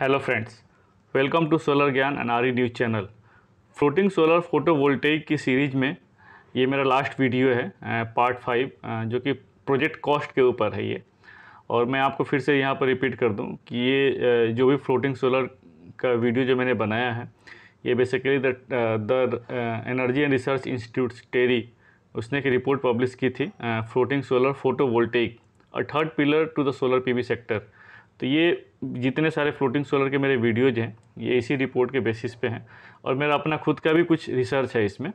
Hello friends welcome to solar Gyan N R news channel floating solar photovoltaic की series में ये मेरा last video है पार्ट फाइव जो कि प्रोजेक्ट कॉस्ट के ऊपर है ये और मैं आपको फिर से यहाँ पर रिपीट कर दूँ कि ये जो भी फ्लोटिंग सोलर का वीडियो जो मैंने बनाया है ये basically the energy and research institute TERI उसने एक रिपोर्ट पब्लिश की थी फ्लोटिंग सोलर फोटो वोल्टेक और third pillar to the solar PV sector तो ये जितने सारे फ्लोटिंग सोलर के मेरे वीडियोज हैं ये इसी रिपोर्ट के बेसिस पे हैं और मेरा अपना खुद का भी कुछ रिसर्च है इसमें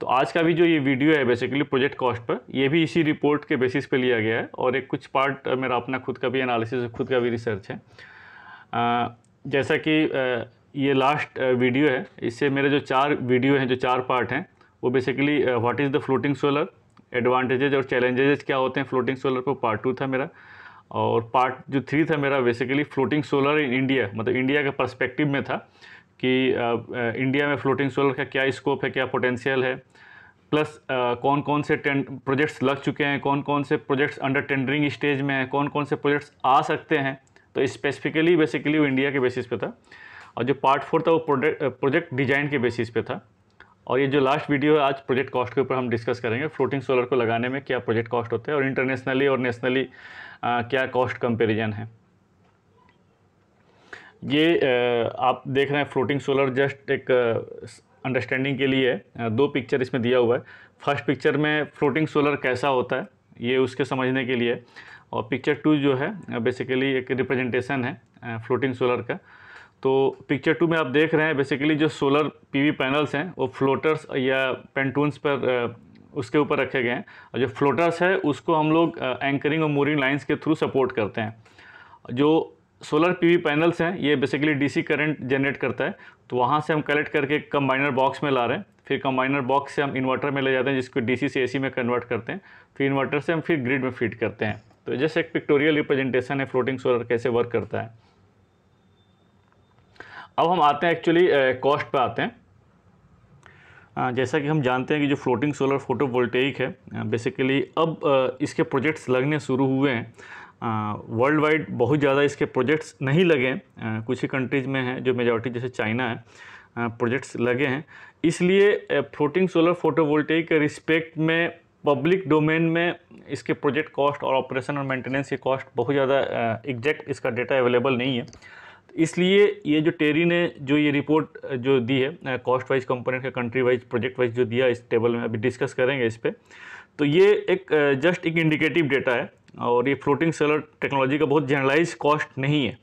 तो आज का भी जो ये वीडियो है बेसिकली प्रोजेक्ट कॉस्ट पर ये भी इसी रिपोर्ट के बेसिस पे लिया गया है और एक कुछ पार्ट मेरा अपना खुद का भी एनालिसिस खुद का भी रिसर्च है आ, जैसा कि ये लास्ट वीडियो है इससे मेरे जो चार वीडियो हैं जो चार पार्ट हैं वो basically what is the floating solar advantages और चैलेंजेज क्या होते हैं फ्लोटिंग सोलर पर पार्ट टू था मेरा और पार्ट जो थ्री था मेरा basically floating solar in India मतलब इंडिया के पर्सपेक्टिव में था कि इंडिया uh, uh, में फ्लोटिंग सोलर का क्या स्कोप है क्या पोटेंशियल है प्लस uh, कौन कौन से प्रोजेक्ट्स लग चुके हैं कौन कौन से प्रोजेक्ट्स अंडर टेंडरिंग स्टेज में हैं कौन कौन से प्रोजेक्ट्स आ सकते हैं तो स्पेसिफिकली बेसिकली वो इंडिया के बेसिस पे था और जो पार्ट फोर था वो प्रोजेक्ट डिजाइन के बेसिस पे था और ये जो लास्ट वीडियो है आज प्रोजेक्ट कॉस्ट के ऊपर हम डिस्कस करेंगे फ्लोटिंग सोलर को लगाने में क्या प्रोजेक्ट कॉस्ट होता है और इंटरनेशनली और नेशनली क्या कॉस्ट कंपेरिजन है ये आप देख रहे हैं फ्लोटिंग सोलर जस्ट एक अंडरस्टैंडिंग के लिए दो पिक्चर इसमें दिया हुआ है फर्स्ट पिक्चर में फ्लोटिंग सोलर कैसा होता है ये उसके समझने के लिए और पिक्चर टू जो है बेसिकली एक रिप्रेजेंटेशन है फ्लोटिंग सोलर का तो पिक्चर टू में आप देख रहे हैं बेसिकली जो सोलर पीवी पैनल्स हैं वो फ्लोटर्स या पेंटून्स पर उसके ऊपर रखे गए हैं और जो फ्लोटर्स है उसको हम लोग एंकरिंग और मोरिंग लाइंस के थ्रू सपोर्ट करते हैं जो सोलर पीवी पैनल्स हैं ये बेसिकली डीसी करंट जनरेट करता है तो वहाँ से हम कलेक्ट करके कंबाइनर बॉक्स में ला रहे हैं फिर कंबाइनर बॉक्स से हम इन्वर्टर में ले जाते हैं जिसको डी से ए में कन्वर्ट करते हैं फिर इन्वर्टर से हम फिर ग्रिड में फिट करते हैं तो जस्ट एक पिक्टोरियल रिप्रेजेंटेशन है फ्लोटिंग सोलर कैसे वर्क करता है अब हम आते हैं एक्चुअली कॉस्ट पर आते हैं जैसा कि हम जानते हैं कि जो फ्लोटिंग सोलर फोटोवोल्टेइक है बेसिकली अब इसके प्रोजेक्ट्स लगने शुरू हुए हैं वर्ल्ड वाइड बहुत ज़्यादा इसके प्रोजेक्ट्स नहीं लगे हैं कुछ ही कंट्रीज़ में हैं जो मेजॉरिटी जैसे चाइना है प्रोजेक्ट्स लगे हैं इसलिए फ्लोटिंग सोलर फोटोवोल्टेइक के रिस्पेक्ट में पब्लिक डोमेन में इसके प्रोजेक्ट कॉस्ट और ऑपरेशन और मेंटेनेंस की कॉस्ट बहुत ज़्यादा एग्जैक्ट इसका डेटा अवेलेबल नहीं है इसलिए ये जो टेरी ने जो ये रिपोर्ट जो दी है कॉस्ट वाइज कंपोनेंट का कंट्री वाइज प्रोजेक्ट वाइज जो दिया इस टेबल में अभी डिस्कस करेंगे इस पर तो ये एक जस्ट एक इंडिकेटिव डेटा है और ये फ्लोटिंग सेलर टेक्नोलॉजी का बहुत जनरलाइज कॉस्ट नहीं है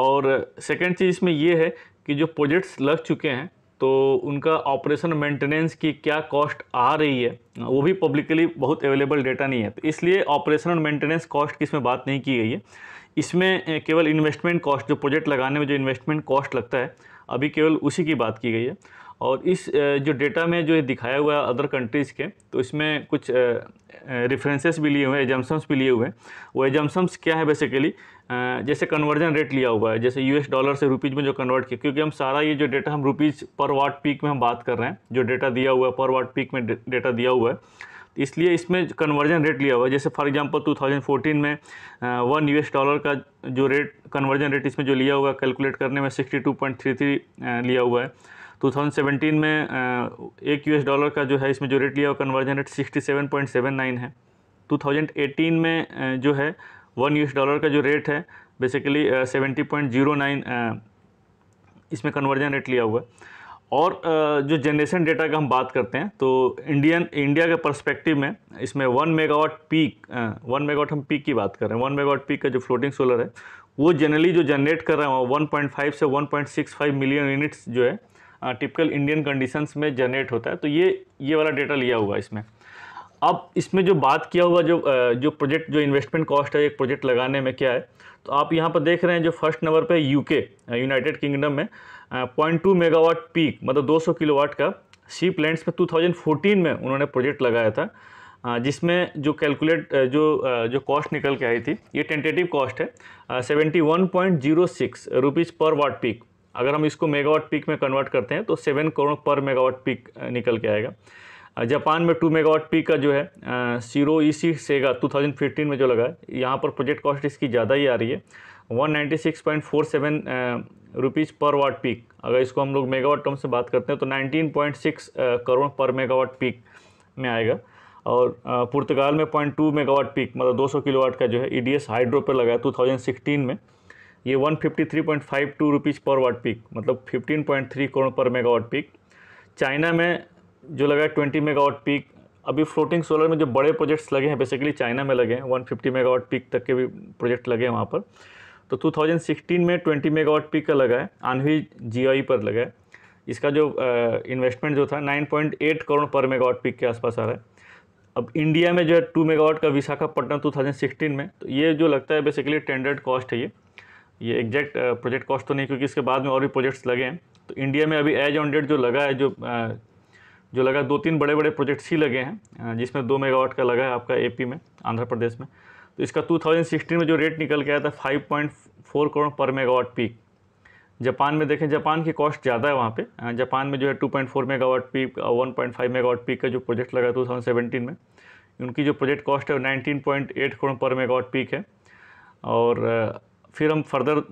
और सेकेंड चीज़ इसमें ये है कि जो प्रोजेक्ट्स लग चुके हैं तो उनका ऑपरेशन मेंटेनेंस की क्या कॉस्ट आ रही है वो भी पब्लिकली बहुत अवेलेबल डेटा नहीं है तो इसलिए ऑपरेशन और मेंटेनेंस कॉस्ट की इसमें बात नहीं की गई है इसमें केवल इन्वेस्टमेंट कॉस्ट जो प्रोजेक्ट लगाने में जो इन्वेस्टमेंट कॉस्ट लगता है अभी केवल उसी की बात की गई है और इस जो डेटा में जो दिखाया हुआ है अदर कंट्रीज़ के तो इसमें कुछ रेफरेंसेस भी लिए हुए हैं एजम्सम्स भी लिए हुए हैं वो एजम्सम्स क्या है बेसिकली जैसे कन्वर्जन रेट लिया हुआ है जैसे यूएस डॉलर से रुपीज़ में जो कन्वर्ट किया क्योंकि हम सारा ये जो डेटा हम रुपीज़ पर वाट पीक में हम बात कर रहे हैं जो डेटा दिया हुआ है पर वाट पीक में डेटा दिया हुआ है इसलिए इसमें कन्वर्जन रेट लिया हुआ है जैसे फॉर एग्जांपल 2014 में वन यूएस डॉलर का जो रेट कन्वर्जन रेट इसमें जो लिया हुआ है कैलकुलेट करने में 62.33 लिया हुआ है 2017 में एक यूएस डॉलर का जो है इसमें जो रेट लिया हुआ कन्वर्जन रेट 67.79 है 2018 में जो है वन यूएस डॉलर का जो रेट है बेसिकली सेवेंटी इसमें कन्वर्जन रेट लिया हुआ है और जो जनरेशन डेटा का हम बात करते हैं तो इंडियन इंडिया के परस्पेक्टिव में इसमें one megawatt peak one megawatt हम पीक की बात कर रहे हैं वन मेगावाट पीक का जो फ्लोटिंग सोलर है वो जनरली जो जनरेट कर रहा है वन पॉइंट फाइव से one point six five million units जो है टिपिकल इंडियन कंडीशंस में जनरेट होता है तो ये ये वाला डेटा लिया हुआ इसमें अब इसमें जो बात किया हुआ जो जो प्रोजेक्ट जो इन्वेस्टमेंट कॉस्ट है एक प्रोजेक्ट लगाने में क्या है तो आप यहाँ पर देख रहे हैं जो फर्स्ट नंबर पे यूके यूनाइटेड किंगडम में पॉइंट टू मेगावाट पीक मतलब 200 किलोवाट का सी प्लेंट्स में 2014 में उन्होंने प्रोजेक्ट लगाया था जिसमें जो कैलकुलेट जो जो कॉस्ट निकल के आई थी ये टेंटेटिव कॉस्ट है seventy one point zero six rupees per watt peak अगर हम इसको मेगावाट पीक में कन्वर्ट करते हैं तो seven crore per megawatt peak निकल के आएगा जापान में टू मेगावाट पीक का जो है सीरो ई सी सेगा टू थाउजेंड फिफ्टीन में जो लगा है यहाँ पर प्रोजेक्ट कॉस्ट इसकी ज़्यादा ही आ रही है one ninety six point four seven rupees per watt peak अगर इसको हम लोग मेगावाट टर्म से बात करते हैं तो 19.6 करोड़ पर मेगावाट पीक में आएगा और पुर्तगाल में 0.2 मेगावाट पीक मतलब 200 किलोवाट का जो है ईडीएस e हाइड्रो पर लगाया 2016 में ये 153.52 रुपीज़ पर वाट पीक मतलब 15.3 crore per megawatt peak China में जो लगा ट्वेंटी मेगावाट पीक अभी फ्लोटिंग सोलर में जो बड़े प्रोजेक्ट्स लगे हैं बेसिकली चाइना में लगे हैं 150 मेगावाट पीक तक के भी प्रोजेक्ट लगे हैं वहाँ पर तो 2016 में 20 मेगावाट पीक का लगा है आनवी जी e पर लगा है इसका जो इन्वेस्टमेंट जो था 9.8 करोड़ पर मेगावाट पीक के आसपास आ रहा है अब इंडिया में जो है टू मेगावाट का विशाखापट्टनम टू सिक्सटीन में तो ये जो लगता है बेसिकली टेंडर्ड कॉस्ट है ये ये एग्जैक्ट प्रोजेक्ट कॉस्ट तो नहीं क्योंकि इसके बाद में और भी प्रोजेक्ट्स लगे हैं तो इंडिया में अभी एज ऑन डेट जो लगा है जो जो लगा दो तीन बड़े बड़े प्रोजेक्ट्स ही लगे हैं जिसमें दो मेगावाट का लगा है आपका एपी में आंध्र प्रदेश में तो इसका 2016 में जो रेट निकल के आया था 5.4 crore per megawatt peak Japan में देखें जापान की कॉस्ट ज़्यादा है वहाँ पे जापान में जो है 2.4 मेगावाट पीक 1.5 मेगावाट पीक का जो प्रोजेक्ट लगा टू थाउजेंड में उनकी जो प्रोजेक्ट कॉस्ट है वो करोड़ पर मेगावाट पीक है और फिर हम फर्दर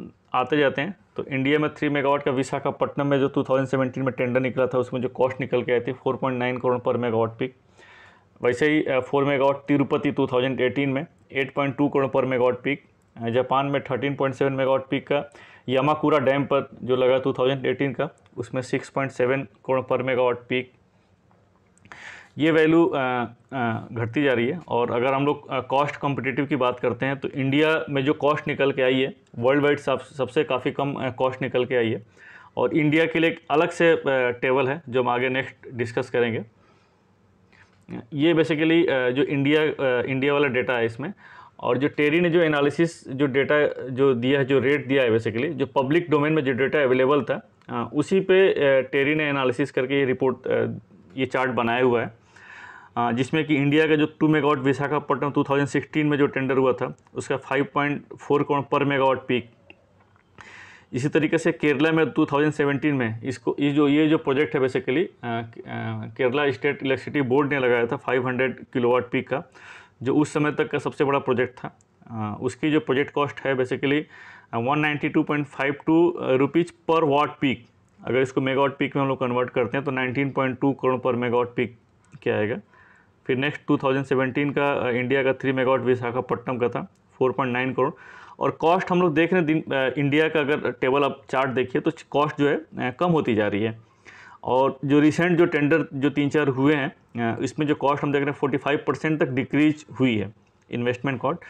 आते जाते हैं तो इंडिया में थ्री मेगावाट का विशाखापट्टनम में जो 2017 में टेंडर निकला था उसमें जो कॉस्ट निकल के आई थी 4.9 करोड़ पर मेगावाट पीक वैसे ही फोर मेगावाट तिरुपति 2018 में 8.2 crore per megawatt peak Japan में 13.7 मेगावाट पीक का यमाकुरा डैम पर जो लगा 2018 का उसमें 6.7 करोड़ पर मेगावाट पीक ये वैल्यू घटती जा रही है और अगर हम लोग कॉस्ट कॉम्पिटिटिव की बात करते हैं तो इंडिया में जो कॉस्ट निकल के आई है वर्ल्ड वाइड सब सबसे काफ़ी कम कॉस्ट निकल के आई है और इंडिया के लिए एक अलग से टेबल है जो हम आगे नेक्स्ट डिस्कस करेंगे ये बेसिकली uh, जो इंडिया इंडिया uh, वाला डेटा है इसमें और जो टेरी ने जो एनालिसिस जो डेटा जो दिया है जो रेट दिया है बेसिकली जो पब्लिक डोमेन में जो डेटा अवेलेबल था uh, उसी पे टेरी ने एनालिसिस करके ये रिपोर्ट ये चार्ट बनाया हुआ है जिसमें कि इंडिया का जो टू मेगावाट विशाखापट्टनम 2016 में जो टेंडर हुआ था उसका 5.4 करोड़ पर मेगावाट पीक इसी तरीके से केरला में 2017 में इसको ये जो ये जो प्रोजेक्ट है basically Kerala state electricity board ने लगाया था 500 किलोवाट पीक का जो उस समय तक का सबसे बड़ा प्रोजेक्ट था आ, उसकी जो प्रोजेक्ट कॉस्ट है basically 192.52 rupees per watt peak अगर इसको मेगावाट पीक में हम लोग कन्वर्ट करते हैं तो 19.2 करोड़ पर मेगावाट पीक क्या आएगा फिर नेक्स्ट 2017 का इंडिया का थ्री मेगावाट विशाखापट्टनम का था 4.9 करोड़ और कॉस्ट हम लोग देख रहे हैं इंडिया का अगर टेबल आप चार्ट देखिए तो कॉस्ट जो है कम होती जा रही है और जो रिसेंट जो टेंडर जो तीन चार हुए हैं इसमें जो कॉस्ट हम देख रहे हैं फोर्टी फाइव परसेंट तक डिक्रीज हुई है इन्वेस्टमेंट कॉस्ट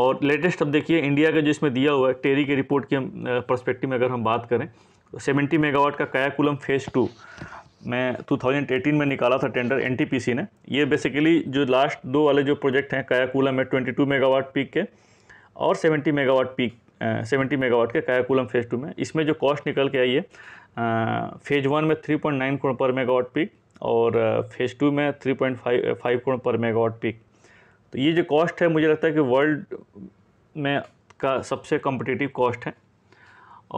और लेटेस्ट अब देखिए इंडिया का जो इसमें दिया हुआ है टेरी के रिपोर्ट के परस्पेक्टिव में अगर हम बात करें तो सेवेंटी मेगावाट का कयाकुलम फेज़ टू मैं 2018 में निकाला था टेंडर एनटीपीसी ने ये बेसिकली जो लास्ट दो वाले जो प्रोजेक्ट हैं कयाकुलम में 22 मेगावाट पीक के और 70 मेगावाट पीक सेवेंटी मेगावाट के कायाकुलम फेज़ टू में इसमें जो कॉस्ट निकल के आई है फेज़ वन में three point nine crore per megawatt peak और फेज़ टू में three point five five crore per megawatt peak तो ये जो कॉस्ट है मुझे लगता है कि वर्ल्ड में का सबसे कम्पटिटिव कॉस्ट है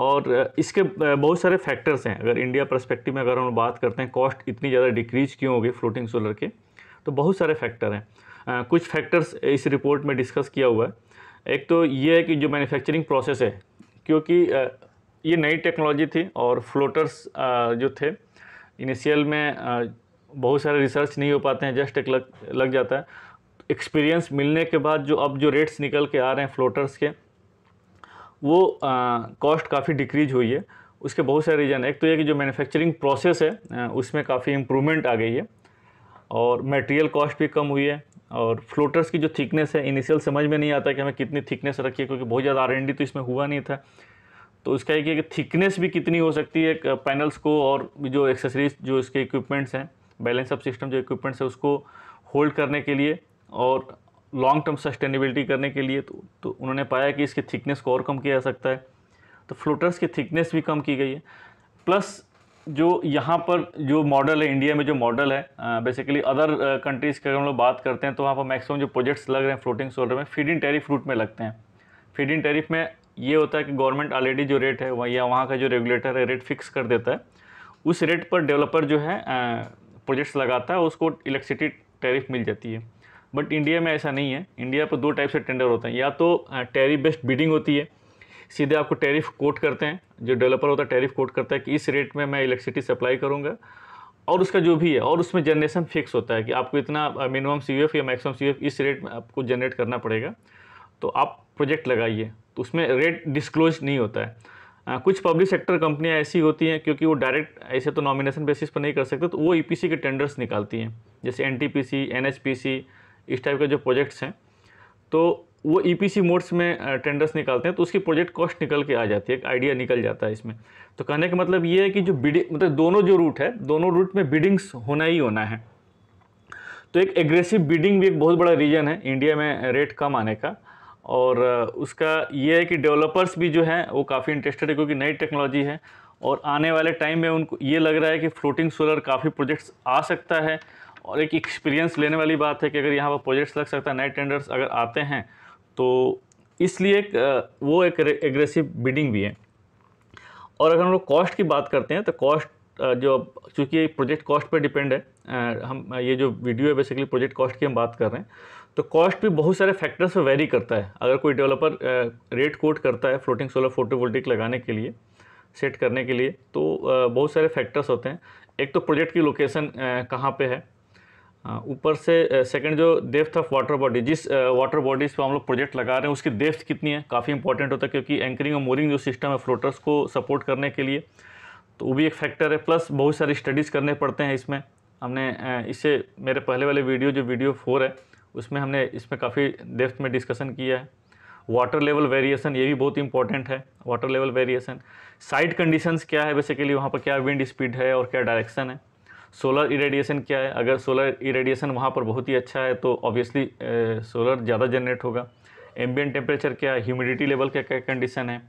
और इसके बहुत सारे फैक्टर्स हैं अगर इंडिया परस्पेक्टिव में अगर हम बात करते हैं कॉस्ट इतनी ज़्यादा डिक्रीज क्यों हो गई फ्लोटिंग सोलर के तो बहुत सारे फैक्टर हैं कुछ फैक्टर्स इस रिपोर्ट में डिस्कस किया हुआ है एक तो ये है कि जो मैन्युफैक्चरिंग प्रोसेस है क्योंकि ये नई टेक्नोलॉजी थी और फ्लोटर्स जो थे इनिशियल में बहुत सारे रिसर्च नहीं हो पाते हैं जस्ट एक लग लग जाता है एक्सपीरियंस मिलने के बाद जो अब जो रेट्स निकल के आ रहे हैं फ्लोटर्स के वो कॉस्ट काफ़ी डिक्रीज हुई है उसके बहुत सारे रीज़न है एक तो ये कि जो मैन्युफैक्चरिंग प्रोसेस है उसमें काफ़ी इम्प्रूवमेंट आ गई है और मटेरियल कॉस्ट भी कम हुई है और फ्लोटर्स की जो थिकनेस है इनिशियल समझ में नहीं आता कि हमें कितनी थिकनेस रखी है क्योंकि बहुत ज़्यादा आर तो इसमें हुआ नहीं था तो इसका एक है कि थिकनेस भी कितनी हो सकती है पैनल्स को और जो एक्सेसरीज जो इसके इक्विपमेंट्स हैं बैलेंस अप सिस्टम जो इक्विपमेंट्स है उसको होल्ड करने के लिए और लॉन्ग टर्म सस्टेनेबिलिटी करने के लिए तो, तो उन्होंने पाया कि इसकी थिकनेस को और कम किया जा सकता है तो फ्लोटर्स की थिकनेस भी कम की गई है प्लस जो यहाँ पर जो मॉडल है इंडिया में जो मॉडल है बेसिकली अदर कंट्रीज़ की अगर हम लोग बात करते हैं तो वहाँ पर मैक्सिमम जो प्रोजेक्ट्स लग रहे हैं फ्लोटिंग सोलर में फीड इन टैरिफ रूट में लगते हैं फीड इन टैरिफ में ये होता है कि गवर्नमेंट ऑलरेडी जो रेट है वह या वहाँ का जो रेगुलेटर है रेट फिक्स कर देता है उस रेट पर डेवलपर जो है प्रोजेक्ट्स लगाता है उसको इलेक्ट्रिसिटी टैरिफ मिल जाती है बट इंडिया में ऐसा नहीं है इंडिया पर दो टाइप से टेंडर होते हैं या तो टैरिफ बेस्ड बिडिंग होती है सीधे आपको टैरिफ कोट करते हैं जो डेवलपर होता है टैरिफ कोट करता है कि इस रेट में मैं इलेक्ट्रिसिटी सप्लाई करूँगा और उसका जो भी है और उसमें जनरेशन फिक्स होता है कि आपको इतना मिनिमम सी या मैक्सिमम सी इस रेट में आपको जनरेट करना पड़ेगा तो आप प्रोजेक्ट लगाइए तो उसमें रेट डिस्क्लोज नहीं होता है आ, कुछ पब्लिक सेक्टर कंपनियाँ ऐसी होती हैं क्योंकि वो डायरेक्ट ऐसे तो नॉमिनेशन बेसिस पर नहीं कर सकते तो वो ई e के टेंडर्स निकालती हैं जैसे एन टी इस टाइप के जो प्रोजेक्ट्स हैं तो वो ईपीसी e मोड्स में टेंडर्स निकालते हैं तो उसकी प्रोजेक्ट कॉस्ट निकल के आ जाती है एक आइडिया निकल जाता है इसमें तो कहने का मतलब ये है कि जो बिडिंग मतलब दोनों जो रूट है दोनों रूट में बिडिंग्स होना ही होना है तो एक एग्रेसिव बिडिंग भी एक बहुत बड़ा रीजन है इंडिया में रेट कम आने का और उसका ये है कि डेवलपर्स भी जो हैं वो काफ़ी इंटरेस्टेड है क्योंकि नई टेक्नोलॉजी है और आने वाले टाइम में उनको ये लग रहा है कि फ्लोटिंग सोलर काफ़ी प्रोजेक्ट्स आ सकता है और एक एक्सपीरियंस लेने वाली बात है कि अगर यहाँ पर प्रोजेक्ट्स लग सकता है नए टेंडर्स अगर आते हैं तो इसलिए एक वो एक एग्रेसिव बिडिंग भी है और अगर हम लोग कॉस्ट की बात करते हैं तो कॉस्ट जो चूँकि प्रोजेक्ट कॉस्ट पर डिपेंड है हम ये जो वीडियो है बेसिकली प्रोजेक्ट कॉस्ट की हम बात कर रहे हैं तो कॉस्ट भी बहुत सारे फैक्टर्स पर वेरी करता है अगर कोई डेवलपर रेट कोट करता है फ्लोटिंग सोलर फोटोवोल्टिक लगाने के लिए सेट करने के लिए तो बहुत सारे फैक्टर्स होते हैं एक तो प्रोजेक्ट की लोकेशन कहाँ पे है हाँ, ऊपर से सेकंड जो डेफ्थ ऑफ वाटर बॉडी जिस वाटर बॉडीज़ पे हम लोग प्रोजेक्ट लगा रहे हैं उसकी डेफ्थ कितनी है काफ़ी इंपॉर्टेंट होता है क्योंकि एंकरिंग और मोरिंग जो सिस्टम है फ्लोटर्स को सपोर्ट करने के लिए तो वो भी एक फैक्टर है प्लस बहुत सारी स्टडीज़ करने पड़ते हैं इसमें हमने इससे मेरे पहले वाले वीडियो जो वीडियो फोर है उसमें हमने इसमें काफ़ी डेप्थ में डिस्कशन किया है वाटर लेवल वेरिएशन ये भी बहुत इंपॉर्टेंट है water level variation site conditions क्या है बेसिकली वहाँ पर क्या विंड स्पीड है और क्या डायरेक्शन है सोलर इरेडिएशन क्या है अगर सोलर इरेडिएशन वहाँ पर बहुत ही अच्छा है तो ऑब्वियसली सोलर ज़्यादा जनरेट होगा एम्बियन टेम्परेचर क्या है ह्यूमिडिटी लेवल क्या क्या कंडीशन है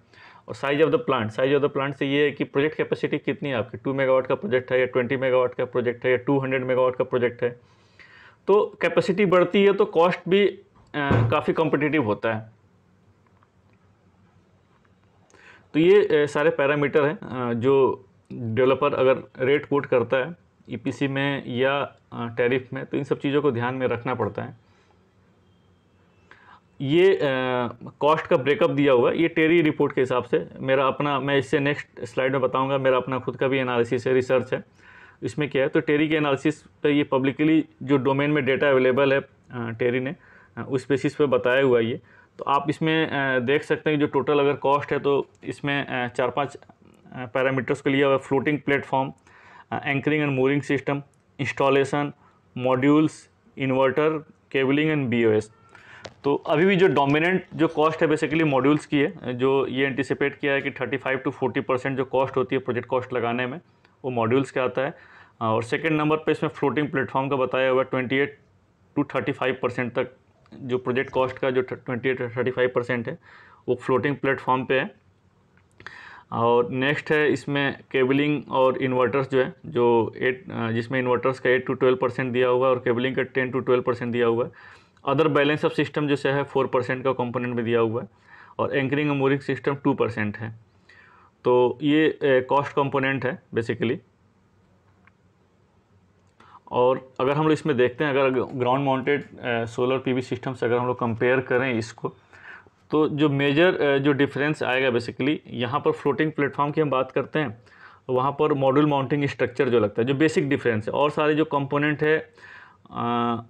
और size of the plant size of the plant से ये है कि प्रोजेक्ट कैपेसिटी कितनी है आपकी टू मेगावाट का प्रोजेक्ट है या ट्वेंटी मेगावाट का प्रोजेक्ट है या टू हंड्रेड मेगावाट का प्रोजेक्ट है तो कैपेसिटी बढ़ती है तो कॉस्ट भी काफ़ी कॉम्पिटिटिव होता है तो ये सारे पैरामीटर हैं जो डेवलपर अगर रेट कोट करता है ईपीसी e में या टैरिफ में तो इन सब चीज़ों को ध्यान में रखना पड़ता है ये कॉस्ट का ब्रेकअप दिया हुआ है ये टेरी रिपोर्ट के हिसाब से मेरा अपना मैं इससे नेक्स्ट स्लाइड में बताऊंगा मेरा अपना खुद का भी एनालिसिस है रिसर्च है इसमें क्या है तो टेरी के एनालिसिस पे ये पब्लिकली जो डोमेन में डेटा अवेलेबल है टेरी ने उस बेसिस पे बताया हुआ ये तो आप इसमें देख सकते हैं कि जो टोटल अगर कॉस्ट है तो इसमें चार पाँच पैरामीटर्स को लिया हुआ floating platform anchoring and mooring system installation modules inverter cabling and BOS. तो अभी भी जो डोमिनेंट जो कॉस्ट है बेसिकली मॉड्यूल्स की है जो ये एंटिसिपेट किया है कि 35 टू 40 परसेंट जो कॉस्ट होती है प्रोजेक्ट कॉस्ट लगाने में वो मॉड्यूल्स का आता है और सेकंड नंबर पर इसमें फ्लोटिंग प्लेटफॉर्म का बताया हुआ है ट्वेंटी टू थर्टी परसेंट तक जो प्रोजेक्ट कॉस्ट का जो ट्वेंटी एट 35 परसेंट है वो फ्लोटिंग प्लेटफॉर्म पर है और नेक्स्ट है इसमें केबलिंग और इन्वर्टर्स जो है जो एट जिसमें इन्वर्टर्स का एट टू ट्वेल्व परसेंट दिया हुआ है और केबलिंग का टेन टू ट्वेल्व परसेंट दिया हुआ है अदर बैलेंस ऑफ सिस्टम जो है फोर परसेंट का कंपोनेंट में दिया हुआ है और anchoring mooring system two percent है तो ये कॉस्ट कंपोनेंट है बेसिकली और अगर हम लोग इसमें देखते हैं अगर ground mounted solar P system से अगर हम लोग कंपेयर करें इसको तो जो मेजर जो डिफरेंस आएगा बेसिकली यहाँ पर फ्लोटिंग प्लेटफॉर्म की हम बात करते हैं वहाँ पर मॉड्यूल माउंटिंग स्ट्रक्चर जो लगता है जो बेसिक डिफरेंस है और सारे जो कंपोनेंट है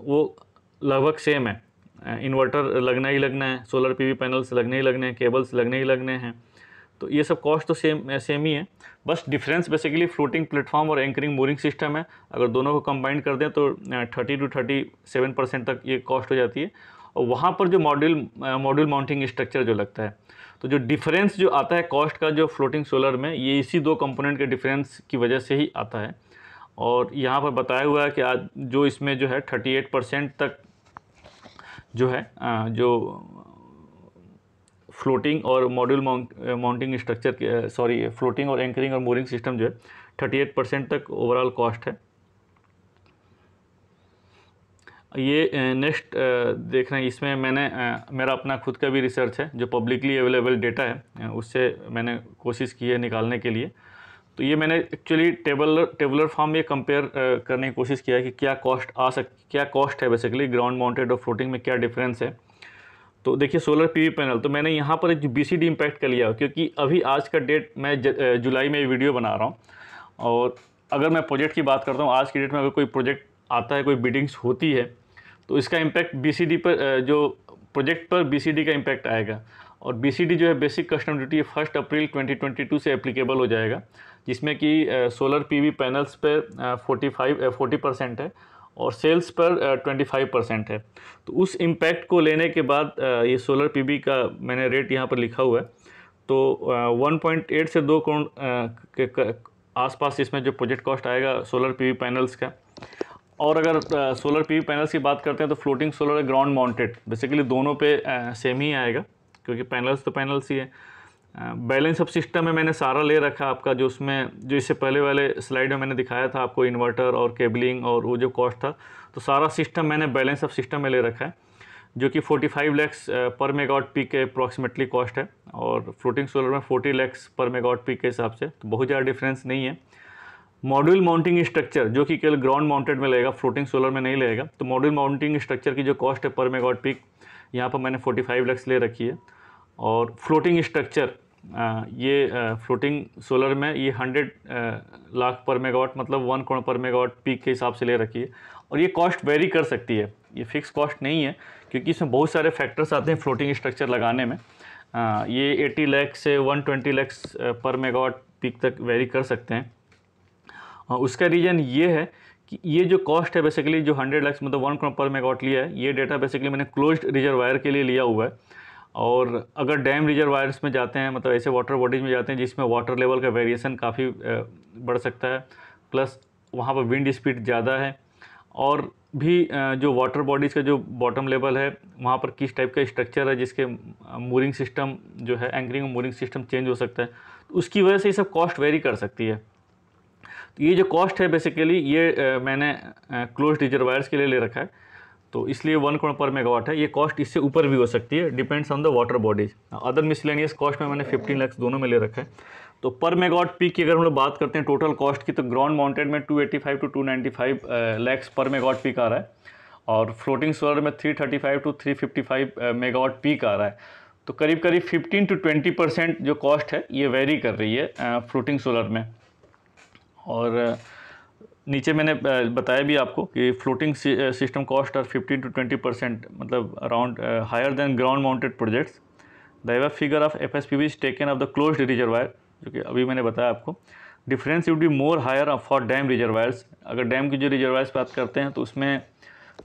वो लगभग सेम है इन्वर्टर लगना ही लगना है सोलर पीवी पैनल्स लगने ही लगने हैं केबल्स लगने ही लगने हैं तो ये सब कॉस्ट तो सेम सेम ही है बस डिफरेंस बेसिकली फ्लोटिंग प्लेटफॉर्म और एंकरिंग मोरिंग सिस्टम है अगर दोनों को कंबाइंड कर दें तो thirty two thirty seven percent तक ये कॉस्ट हो जाती है और वहाँ पर जो मॉड्यूल मॉड्यूल माउंटिंग स्ट्रक्चर जो लगता है तो जो डिफरेंस जो आता है कॉस्ट का जो फ्लोटिंग सोलर में ये इसी दो कंपोनेंट के डिफरेंस की वजह से ही आता है और यहाँ पर बताया हुआ है कि आज जो इसमें जो है थर्टी एट परसेंट तक जो है जो फ्लोटिंग और module mounting structure sorry floating और एंकरिंग और मोरिंग सिस्टम जो है थर्टी एट परसेंट तक ओवरऑल कॉस्ट है ये नेक्स्ट देख रहे हैं इसमें मैंने मेरा अपना खुद का भी रिसर्च है जो पब्लिकली अवेलेबल डेटा है उससे मैंने कोशिश की है निकालने के लिए तो ये मैंने एक्चुअली टेबल टेबलर फॉर्म में कंपेयर करने की कोशिश किया है कि क्या कॉस्ट आ सक क्या कॉस्ट है बेसिकली ग्राउंड माउंटेड और फ्लोटिंग में क्या डिफरेंस है तो देखिए सोलर पीवी पैनल तो मैंने यहाँ पर एक बी सी डी इम्पैक्ट कर लिया क्योंकि अभी आज का डेट मैं ज, जुलाई में वीडियो बना रहा हूँ और अगर मैं प्रोजेक्ट की बात करता हूँ आज की डेट में अगर कोई प्रोजेक्ट आता है कोई बिडिंग्स होती है तो इसका इम्पैक्ट बी पर जो प्रोजेक्ट पर बी का इम्पैक्ट आएगा और बी जो है basic custom duty first April 2022 से एप्लीकेबल हो जाएगा जिसमें कि सोलर पीवी पैनल्स पर फोर्टी फाइव फोर्टी परसेंट है और सेल्स पर ट्वेंटी फाइव परसेंट है तो उस इम्पैक्ट को लेने के बाद ये सोलर पीवी का मैंने रेट यहाँ पर लिखा हुआ है तो वन पॉइंट एट से दो करोड़ के आसपास इसमें जो प्रोजेक्ट कॉस्ट आएगा सोलर वी पैनल्स का और अगर सोलर पी पैनल्स की बात करते हैं तो floating solar ground mounted basically दोनों पे सेम ही आएगा क्योंकि पैनल्स तो पैनल्स ही है बैलेंस अप सिस्टम में मैंने सारा ले रखा आपका जो उसमें जो इससे पहले वाले स्लाइड में मैंने दिखाया था आपको इन्वर्टर और केबलिंग और वो जो कॉस्ट था तो सारा सिस्टम मैंने बैलेंस अप सिस्टम में ले रखा है जो कि 45 लैक्स पर मेगावाट पी के अप्रॉक्सीमेटली कॉस्ट है और फ्लोटिंग सोलर में 40 लैक्स पर मेगावाट पी के हिसाब से तो बहुत ज़्यादा डिफरेंस नहीं है मॉड्यूल माउंटिंग स्ट्रक्चर जो कि केवल ग्राउंड माउंटेड में लगेगा फ्लोटिंग सोलर में नहीं लगेगा तो मॉड्यूल माउंटिंग स्ट्रक्चर की जो कॉस्ट है पर मेगावाट पिक यहाँ पर मैंने 45 लैक्स ले रखी है और फ्लोटिंग स्ट्रक्चर ये फ्लोटिंग सोलर में ये 100 लाख पर मेगावाट मतलब one crore per megawatt peak के हिसाब से ले रखी है और ये कॉस्ट वेरी कर सकती है ये फिक्स कॉस्ट नहीं है क्योंकि इसमें बहुत सारे फैक्टर्स आते हैं फ्लोटिंग स्ट्रक्चर लगाने में आ, ये एटी लैक्स से ट्वेंटी लैक्स पर मेगावाट पीक तक वेरी कर सकते हैं और हाँ, उसका रीज़न ये है कि ये जो कॉस्ट है बेसिकली जो हंड्रेड लैक्स मतलब वन करोड़ पर मेगावाट लिया है ये डेटा बेसिकली मैंने क्लोज रिजर्वायर के लिए लिया हुआ है और अगर डैम रिजर्वायर्स में जाते हैं मतलब ऐसे वाटर बॉडीज़ में जाते हैं जिसमें वाटर लेवल का वेरिएशन काफ़ी बढ़ सकता है प्लस वहाँ पर विंड स्पीड ज़्यादा है और भी जो वाटर बॉडीज़ का जो बॉटम लेवल है वहाँ पर किस टाइप का स्ट्रक्चर है जिसके मूरिंग सिस्टम जो है एंकरिंग और मूरिंग सिस्टम चेंज हो सकता है तो उसकी वजह से ये सब कॉस्ट वेरी कर सकती है तो ये जो कॉस्ट है बेसिकली ये मैंने क्लोज डीजर वायर्स के लिए ले रखा है तो इसलिए वन करोड़ पर मेगावाट है ये कॉस्ट इससे ऊपर भी हो सकती है depends on the water bodies other miscellaneous cost में मैंने फिफ्टीन लैक्स दोनों में ले रखा है तो पर मेगावाट पीक की अगर हम लोग बात करते हैं टोटल कॉस्ट की तो ग्राउंड माउंटेड में 285 टू टू लैक्स पर मेगावाट पीक आ रहा है और फ्लोटिंग सोलर में 335 टू थ्री मेगावाट पीक आ रहा है तो करीब करीब 15 टू 20 परसेंट जो कॉस्ट है ये वेरी कर रही है फ्लोटिंग सोलर में और नीचे मैंने बताया भी आपको कि floating system cost are 15 to 20 percent मतलब around higher than ground mounted projects the average figure of F S P V is taken of the close reservoir जो कि अभी मैंने बताया आपको difference would be more higher for dam reservoirs अगर dam की जो रिजर्वायर्स बात करते हैं तो उसमें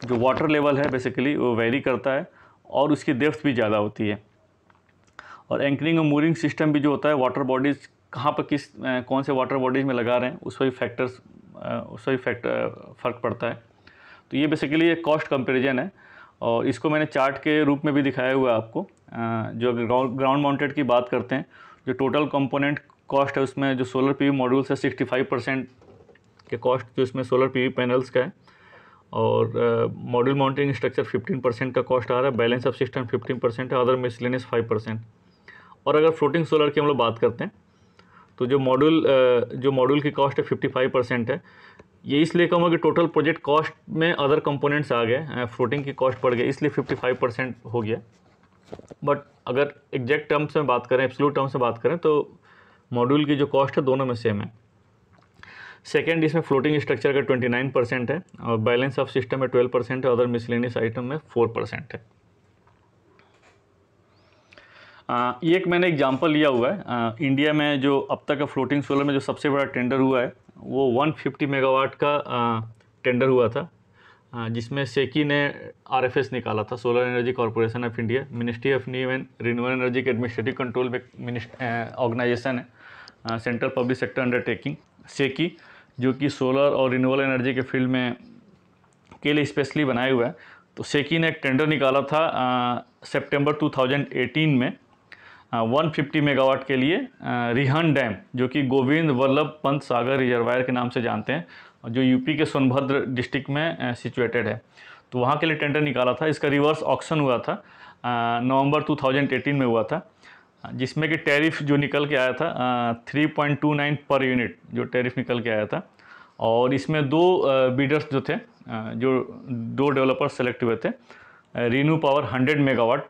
जो वाटर लेवल है बेसिकली वो वेरी करता है और उसकी डेफ्थ भी ज़्यादा होती है और एंकरिंग और मूरिंग सिस्टम भी जो होता है वाटर बॉडीज़ कहाँ पर किस कौन से वाटर बॉडीज़ में लगा रहे हैं उस पर भी फैक्टर्स उस पर भी फैक्ट फ़र्क पड़ता है तो ये बेसिकली एक कॉस्ट कंपेरिजन है और इसको मैंने चार्ट के रूप में भी दिखाया हुआ है आपको जो ग्राउंड माउंटेड की बात करते हैं जो टोटल कंपोनेंट कॉस्ट है उसमें जो सोलर पीवी मॉड्यूल्स है सिक्सटी फाइव परसेंट के कॉस्ट जो इसमें सोलर पीवी पैनल्स का है और module mounting structure fifteen percent का कॉस्ट आ रहा है balance of system fifteen percent है अदर मिसलिनियस फाइव परसेंट और अगर फ्लोटिंग सोलर की हम लोग बात करते हैं तो जो मॉड्यूल जो मॉड्यूल की कॉस्ट है फिफ्टी फाइव परसेंट है ये इसलिए कम कि टोटल प्रोजेक्ट कॉस्ट में अदर कंपोनेंट्स आ गए फ्लोटिंग की कॉस्ट बढ़ गई इसलिए फिफ्टी फाइव परसेंट हो गया बट अगर एग्जैक्ट टर्म्स में बात करें एब्सोल्यूट टर्म्स में बात करें तो मॉड्यूल की जो कॉस्ट है दोनों में सेम है सेकेंड इसमें फ्लोटिंग स्ट्रक्चर का ट्वेंटी नाइन परसेंट है और बैलेंस ऑफ सिस्टम में ट्वेल्व परसेंट है अदर मिसलेनियस आइटम में फोर परसेंट है आ, ये एक मैंने एग्जांपल लिया हुआ है आ, इंडिया में जो अब तक का फ्लोटिंग सोलर में जो सबसे बड़ा टेंडर हुआ है वो 150 मेगावाट का आ, टेंडर हुआ था जिसमें सेकी ने आरएफएस निकाला था solar energy corporation of India ministry of new and renewable energy के एडमिनिस्ट्रेटिव कंट्रोल में ऑर्गेनाइजेशन है central public sector undertaking SECI जो कि सोलर और रिन्यूबल एनर्जी के फील्ड में के लिए स्पेशली बनाया हुआ है तो सेकी ने एक टेंडर निकाला था सितंबर 2018 में 150 हाँ, मेगावाट के लिए रिहन डैम जो कि गोविंद वल्लभ पंत सागर रिजर्वायर के नाम से जानते हैं जो यूपी के सोनभद्र डिस्ट्रिक्ट में सिचुएटेड है तो वहाँ के लिए टेंडर निकाला था इसका रिवर्स ऑक्शन हुआ था नवंबर 2018 में हुआ था जिसमें कि टैरिफ जो निकल के आया था 3.29 पर यूनिट जो टैरिफ निकल के आया था और इसमें दो बीडर्स जो थे जो दो डेवलपर सेलेक्ट हुए थे रीनू पावर 100 मेगावाट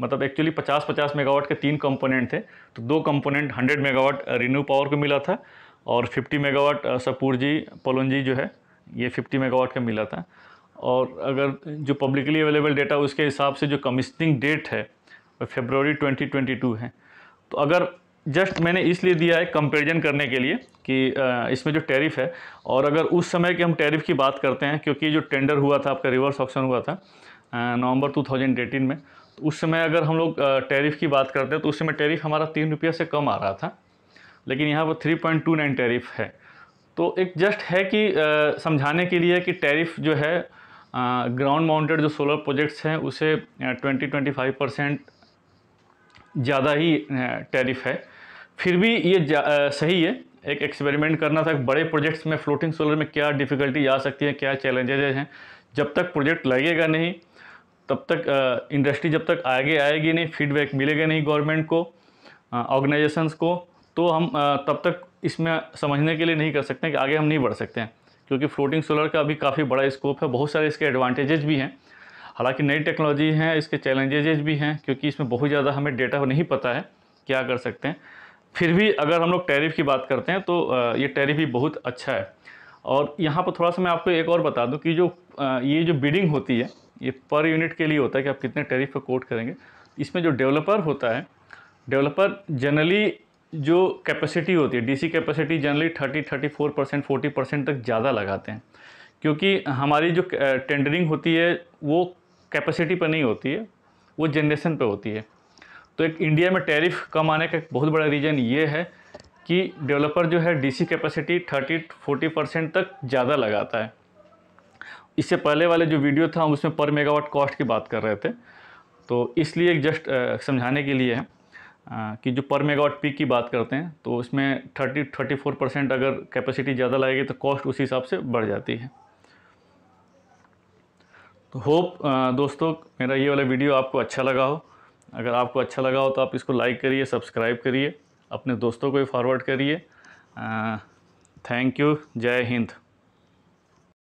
मतलब एक्चुअली 50-50 मेगावाट के तीन कंपोनेंट थे तो दो कंपोनेंट 100 मेगावाट रिन्यू पावर को मिला था और 50 मेगावाट सपूर जी पोलन जी जो है ये 50 मेगावाट का मिला था और अगर जो पब्लिकली अवेलेबल डेटा उसके हिसाब से जो कमिश्निंग डेट है वह फेबरवरी ट्वेंटी है तो अगर जस्ट मैंने इसलिए दिया है कंपेरिजन करने के लिए कि uh, इसमें जो टैरिफ है और अगर उस समय के हम टैरिफ की बात करते हैं क्योंकि जो टेंडर हुआ था आपका रिवर्स ऑप्शन हुआ था uh, नवंबर 2018 में उस समय अगर हम लोग टैरिफ की बात करते हैं तो उस समय टैरिफ हमारा तीन रुपये से कम आ रहा था लेकिन यहाँ पर three point two nine tariff है तो एक जस्ट है कि समझाने के लिए कि टैरिफ जो है ग्राउंड माउंटेड जो सोलर प्रोजेक्ट्स हैं उसे ट्वेंटी ट्वेंटी फाइव परसेंट ज़्यादा ही टैरिफ है फिर भी ये आ, सही है एक एक्सपेरिमेंट करना था बड़े प्रोजेक्ट्स में फ्लोटिंग सोलर में क्या डिफ़िकल्टी आ सकती है क्या चैलेंजेज हैं जब तक प्रोजेक्ट लगेगा नहीं तब तक इंडस्ट्री जब तक आगे आएगी नहीं फीडबैक मिलेगा नहीं गवर्नमेंट को ऑर्गेनाइजेशंस को तो हम तब तक इसमें समझने के लिए नहीं कर सकते कि आगे हम नहीं बढ़ सकते हैं क्योंकि फ्लोटिंग सोलर का अभी काफ़ी बड़ा स्कोप है बहुत सारे इसके एडवांटेजेज भी हैं हालांकि नई टेक्नोलॉजी हैं इसके चैलेंजेजेज भी हैं क्योंकि इसमें बहुत ज़्यादा हमें डेटा नहीं पता है क्या कर सकते हैं फिर भी अगर हम लोग टैरिफ की बात करते हैं तो ये टैरिफ भी बहुत अच्छा है और यहाँ पर थोड़ा सा मैं आपको एक और बता दूँ कि जो ये जो बिडिंग होती है ये पर यूनिट के लिए होता है कि आप कितने टैरिफ पर कोट करेंगे इसमें जो डेवलपर होता है डेवलपर जनरली जो कैपेसिटी होती है DC capacity generally 30 34 percent forty percent तक ज़्यादा लगाते हैं क्योंकि हमारी जो टेंडरिंग होती है वो कैपेसिटी पर नहीं होती है वो जनरेशन पर होती है तो एक इंडिया में टैरिफ कम आने का एक बहुत बड़ा रीज़न ये है कि डेवलपर जो है डीसी कैपेसिटी 30 40 परसेंट तक ज़्यादा लगाता है इससे पहले वाले जो वीडियो था हम उसमें पर मेगावाट कॉस्ट की बात कर रहे थे तो इसलिए जस्ट समझाने के लिए है कि जो पर मेगावाट पीक की बात करते हैं तो उसमें 30 34 परसेंट अगर कैपेसिटी ज़्यादा लगेगी तो कॉस्ट उसी हिसाब से बढ़ जाती है तो होप दोस्तों मेरा ये वाला वीडियो आपको अच्छा लगा हो अगर आपको अच्छा लगा हो तो आप इसको लाइक करिए सब्सक्राइब करिए अपने दोस्तों को भी फॉरवर्ड करिए थैंक यू जय हिंद